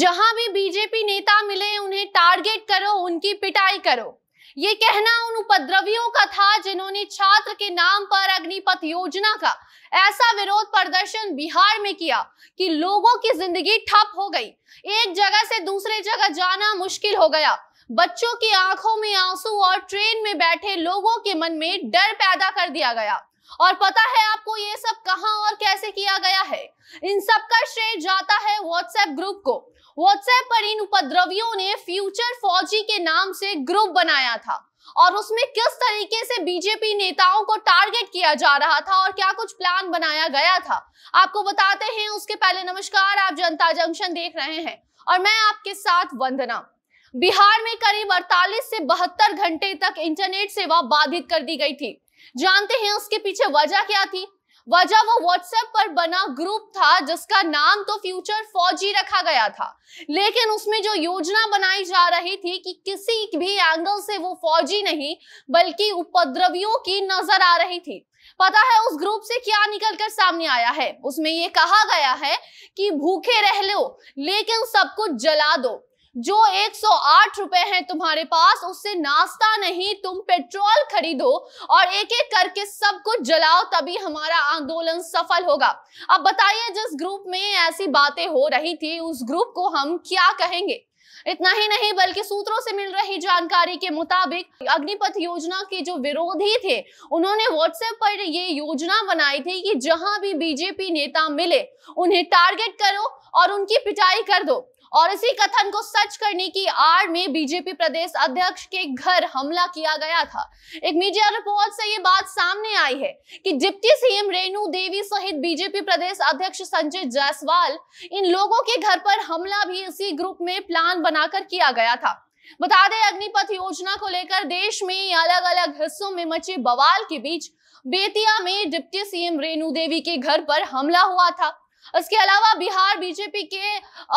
जहां भी बीजेपी नेता मिले उन्हें टारगेट करो उनकी पिटाई करो ये कहना उन उपद्रवियों का था जिन्होंने छात्र के नाम पर अग्निपथ योजना का ऐसा विरोध प्रदर्शन बिहार में किया कि लोगों की जिंदगी ठप हो गई एक जगह से दूसरे जगह जाना मुश्किल हो गया बच्चों की आंखों में आंसू और ट्रेन में बैठे लोगों के मन में डर पैदा कर दिया गया और पता है आपको ये सब कहां और कैसे किया गया है इन सब का श्रेय जाता है व्हाट्सएप ग्रुप को व्हाट्सएप पर इन उपद्रवियों ने फ्यूचर फौजी के नाम से ग्रुप बनाया था और उसमें किस तरीके से बीजेपी नेताओं को टारगेट किया जा रहा था और क्या कुछ प्लान बनाया गया था आपको बताते हैं उसके पहले नमस्कार आप जनता जंक्शन देख रहे हैं और मैं आपके साथ वंदना बिहार में करीब 48 से बहत्तर घंटे तक इंटरनेट सेवा बाधित कर दी गई थी जानते हैं उसके पीछे वजह क्या थी वजह वो व्हाट्सएप पर बना ग्रुप था जिसका नाम तो फ्यूचर फौजी रखा गया था लेकिन उसमें जो योजना बनाई जा रही थी कि किसी भी एंगल से वो फौजी नहीं बल्कि उपद्रवियों की नजर आ रही थी पता है उस ग्रुप से क्या निकलकर सामने आया है उसमें ये कहा गया है कि भूखे रह लो लेकिन सब कुछ जला दो जो 108 रुपए हैं तुम्हारे पास उससे नाश्ता नहीं तुम पेट्रोल खरीदो और एक एक करके सब कुछ जलाओ तभी हमारा आंदोलन सफल होगा अब बताइए जिस ग्रुप में ऐसी बातें हो रही थी उस ग्रुप को हम क्या कहेंगे इतना ही नहीं बल्कि सूत्रों से मिल रही जानकारी के मुताबिक अग्निपथ योजना के जो विरोधी थे उन्होंने व्हाट्सएप पर ये योजना बनाई थी कि जहां भी बीजेपी नेता मिले उन्हें टारगेट करो और उनकी पिटाई कर दो और इसी कथन को सच करने की आड़ में बीजेपी प्रदेश अध्यक्ष के घर हमला किया गया था एक मीडिया रिपोर्ट से ये बात सामने आई है कि डिप्टी सीएम रेणु देवी सहित बीजेपी प्रदेश अध्यक्ष संजय जायसवाल इन लोगों के घर पर हमला भी इसी ग्रुप में प्लान बनाकर किया गया था बता दें अग्निपथ योजना को लेकर देश में अलग अलग हिस्सों में मचे बवाल के बीच बेतिया में डिप्टी सीएम रेणु देवी के घर पर हमला हुआ था उसके अलावा बिहार बीजेपी के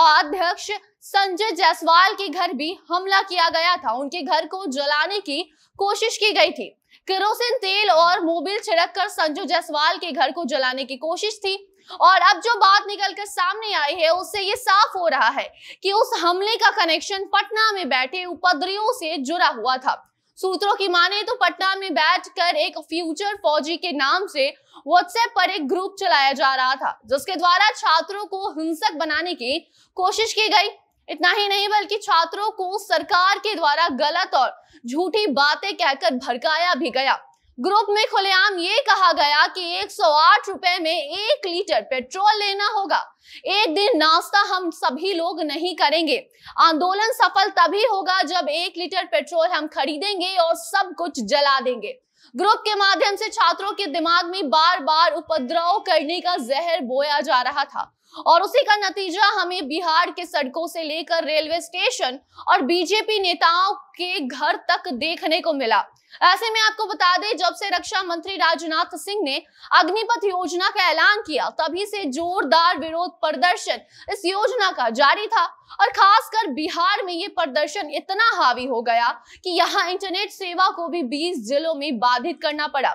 अध्यक्ष संजय जायसवाल के घर भी हमला किया गया था उनके घर को जलाने की कोशिश की गई थी किरोसिन तेल और मोबिल छिड़क कर संजय जायसवाल के घर को जलाने की कोशिश थी और अब जो बात निकलकर सामने आई है उससे ये साफ हो रहा है कि उस हमले का कनेक्शन पटना में बैठे उपद्रवियों से जुड़ा हुआ था सूत्रों की माने तो पटना में बैठकर एक फ्यूचर फौजी के नाम से व्हाट्सएप पर एक ग्रुप चलाया जा रहा था जिसके द्वारा छात्रों को हिंसक बनाने की कोशिश की गई इतना ही नहीं बल्कि छात्रों को सरकार के द्वारा गलत और झूठी बातें कहकर भड़काया भी गया ग्रुप में खुलेआम ये कहा गया कि 108 रुपए में एक लीटर पेट्रोल लेना होगा एक दिन नाश्ता हम सभी लोग नहीं करेंगे आंदोलन सफल तभी होगा जब एक लीटर पेट्रोल हम खरीदेंगे और सब कुछ जला देंगे ग्रुप के माध्यम से छात्रों के दिमाग में बार बार उपद्रव करने का जहर बोया जा रहा था और उसी का नतीजा हमें बिहार के सड़कों से लेकर रेलवे स्टेशन और बीजेपी नेताओं के घर तक देखने को मिला ऐसे में आपको बता दें जब से रक्षा मंत्री राजनाथ सिंह ने अग्निपथ योजना का ऐलान किया तभी से जोरदार विरोध प्रदर्शन इस योजना का जारी था और खासकर बिहार में ये प्रदर्शन इतना हावी हो गया कि यहाँ इंटरनेट सेवा को भी 20 जिलों में बाधित करना पड़ा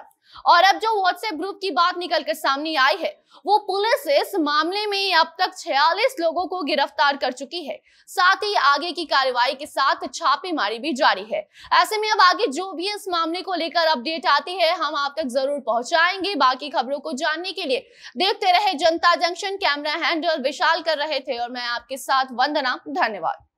और अब जो व्हाट्सएप ग्रुप की बात निकल कर सामने आई है वो पुलिस इस मामले में अब तक 46 लोगों को गिरफ्तार कर चुकी है साथ ही आगे की कार्रवाई के साथ छापेमारी भी जारी है ऐसे में अब आगे जो भी इस मामले को लेकर अपडेट आती है हम आप तक जरूर पहुंचाएंगे बाकी खबरों को जानने के लिए देखते रहे जनता जंक्शन कैमरा हैंडल विशाल कर रहे थे और मैं आपके साथ वंदना धन्यवाद